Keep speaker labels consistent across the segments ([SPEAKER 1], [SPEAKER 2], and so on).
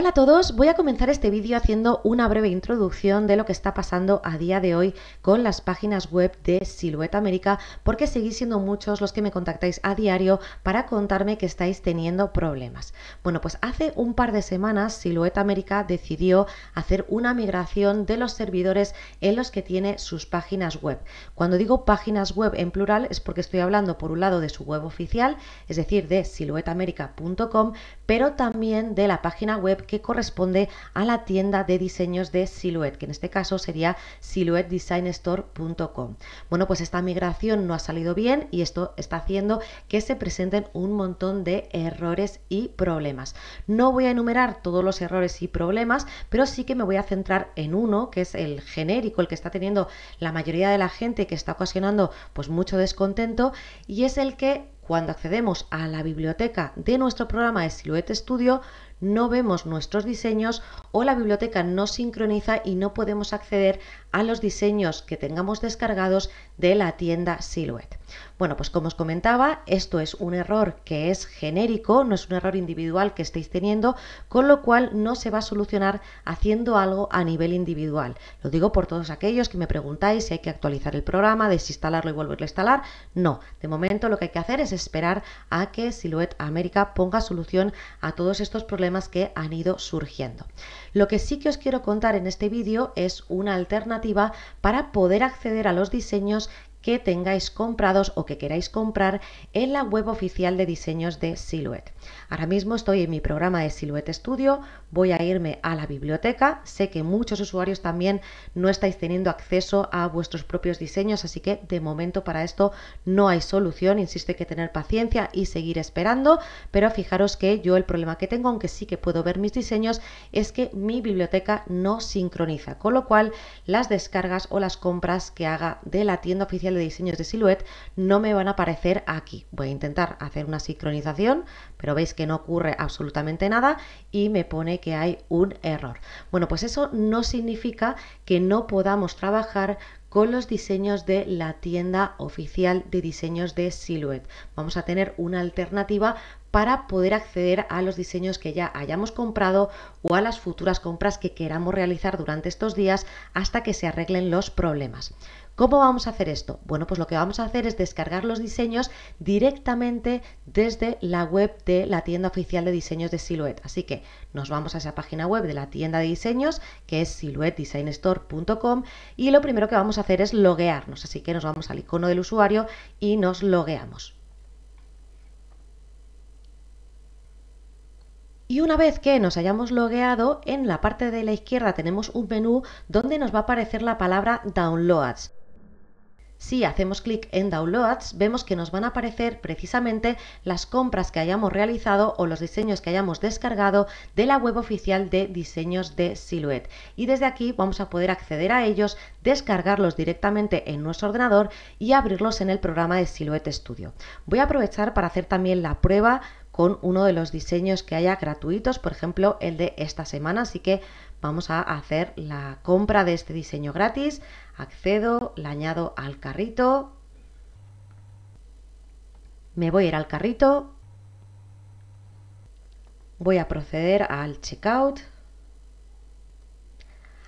[SPEAKER 1] Hola a todos, voy a comenzar este vídeo haciendo una breve introducción de lo que está pasando a día de hoy con las páginas web de Silueta América porque seguís siendo muchos los que me contactáis a diario para contarme que estáis teniendo problemas. Bueno, pues hace un par de semanas Silueta América decidió hacer una migración de los servidores en los que tiene sus páginas web. Cuando digo páginas web en plural es porque estoy hablando por un lado de su web oficial, es decir, de siluetaamerica.com, pero también de la página web que corresponde a la tienda de diseños de Silhouette, que en este caso sería silhouettedesignstore.com. Bueno, pues esta migración no ha salido bien y esto está haciendo que se presenten un montón de errores y problemas. No voy a enumerar todos los errores y problemas, pero sí que me voy a centrar en uno, que es el genérico, el que está teniendo la mayoría de la gente, que está ocasionando pues mucho descontento, y es el que cuando accedemos a la biblioteca de nuestro programa de Silhouette Studio, no vemos nuestros diseños o la biblioteca no sincroniza y no podemos acceder a los diseños que tengamos descargados de la tienda Silhouette. Bueno, pues como os comentaba, esto es un error que es genérico, no es un error individual que estéis teniendo, con lo cual no se va a solucionar haciendo algo a nivel individual. Lo digo por todos aquellos que me preguntáis si hay que actualizar el programa, desinstalarlo y volverlo a instalar. No, de momento lo que hay que hacer es esperar a que Silhouette América ponga solución a todos estos problemas que han ido surgiendo. Lo que sí que os quiero contar en este vídeo es una alternativa para poder acceder a los diseños que tengáis comprados o que queráis comprar en la web oficial de diseños de Silhouette. Ahora mismo estoy en mi programa de Silhouette Studio, voy a irme a la biblioteca, sé que muchos usuarios también no estáis teniendo acceso a vuestros propios diseños, así que de momento para esto no hay solución, insisto, hay que tener paciencia y seguir esperando, pero fijaros que yo el problema que tengo, aunque sí que puedo ver mis diseños, es que mi biblioteca no sincroniza, con lo cual las descargas o las compras que haga de la tienda oficial de de diseños de silhouette no me van a aparecer aquí. Voy a intentar hacer una sincronización, pero veis que no ocurre absolutamente nada y me pone que hay un error. Bueno, pues eso no significa que no podamos trabajar con los diseños de la tienda oficial de diseños de Silhouette. Vamos a tener una alternativa para poder acceder a los diseños que ya hayamos comprado o a las futuras compras que queramos realizar durante estos días hasta que se arreglen los problemas. ¿Cómo vamos a hacer esto? Bueno, pues lo que vamos a hacer es descargar los diseños directamente desde la web de la tienda oficial de diseños de Silhouette. Así que nos vamos a esa página web de la tienda de diseños que es silhouettedesignstore.com y lo primero que vamos a hacer es loguearnos. Así que nos vamos al icono del usuario y nos logueamos. Y una vez que nos hayamos logueado, en la parte de la izquierda tenemos un menú donde nos va a aparecer la palabra Downloads. Si hacemos clic en Downloads, vemos que nos van a aparecer precisamente las compras que hayamos realizado o los diseños que hayamos descargado de la web oficial de diseños de Silhouette. Y desde aquí vamos a poder acceder a ellos, descargarlos directamente en nuestro ordenador y abrirlos en el programa de Silhouette Studio. Voy a aprovechar para hacer también la prueba con uno de los diseños que haya gratuitos, por ejemplo el de esta semana, así que vamos a hacer la compra de este diseño gratis. Accedo, la añado al carrito. Me voy a ir al carrito. Voy a proceder al checkout.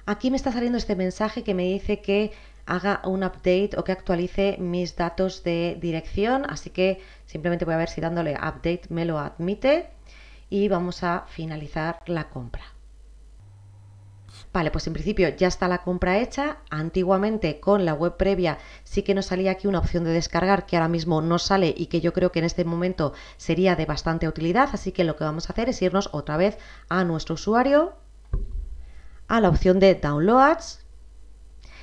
[SPEAKER 1] Aquí me está saliendo este mensaje que me dice que haga un update o que actualice mis datos de dirección, así que simplemente voy a ver si dándole update me lo admite y vamos a finalizar la compra. Vale, pues en principio ya está la compra hecha. Antiguamente con la web previa sí que nos salía aquí una opción de descargar que ahora mismo no sale y que yo creo que en este momento sería de bastante utilidad. Así que lo que vamos a hacer es irnos otra vez a nuestro usuario, a la opción de Downloads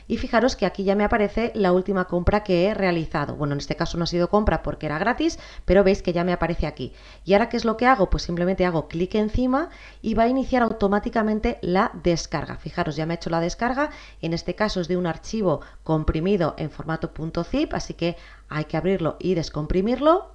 [SPEAKER 1] y fijaros que aquí ya me aparece la última compra que he realizado. Bueno, en este caso no ha sido compra porque era gratis, pero veis que ya me aparece aquí. ¿Y ahora qué es lo que hago? Pues simplemente hago clic encima y va a iniciar automáticamente la descarga. Fijaros, ya me ha hecho la descarga. En este caso es de un archivo comprimido en formato .zip, así que hay que abrirlo y descomprimirlo.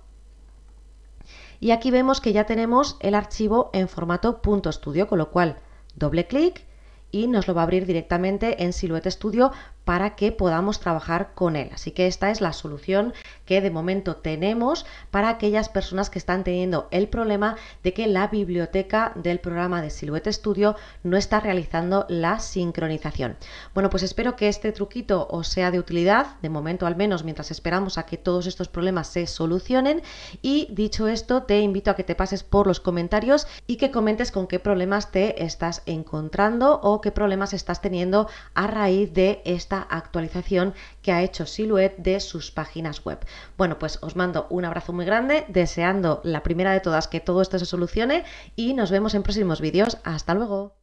[SPEAKER 1] Y aquí vemos que ya tenemos el archivo en formato .studio, con lo cual doble clic y nos lo va a abrir directamente en Silhouette Studio para que podamos trabajar con él. Así que esta es la solución que de momento tenemos para aquellas personas que están teniendo el problema de que la biblioteca del programa de Silhouette Studio no está realizando la sincronización. Bueno, pues espero que este truquito os sea de utilidad, de momento al menos, mientras esperamos a que todos estos problemas se solucionen. Y dicho esto, te invito a que te pases por los comentarios y que comentes con qué problemas te estás encontrando o qué problemas estás teniendo a raíz de esta actualización que ha hecho Silhouette de sus páginas web. Bueno, pues os mando un abrazo muy grande, deseando la primera de todas que todo esto se solucione y nos vemos en próximos vídeos. Hasta luego.